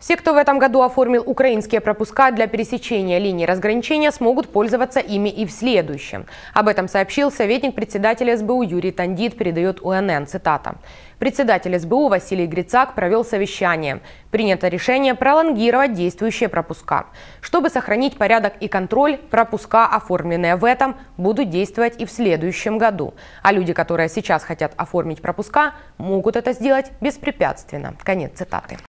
Все, кто в этом году оформил украинские пропуска для пересечения линии разграничения, смогут пользоваться ими и в следующем. Об этом сообщил советник председателя СБУ Юрий Тандит, передает УНН, цитата. Председатель СБУ Василий Грицак провел совещание. Принято решение пролонгировать действующие пропуска. Чтобы сохранить порядок и контроль, пропуска, оформленные в этом, будут действовать и в следующем году. А люди, которые сейчас хотят оформить пропуска, могут это сделать беспрепятственно. Конец цитаты.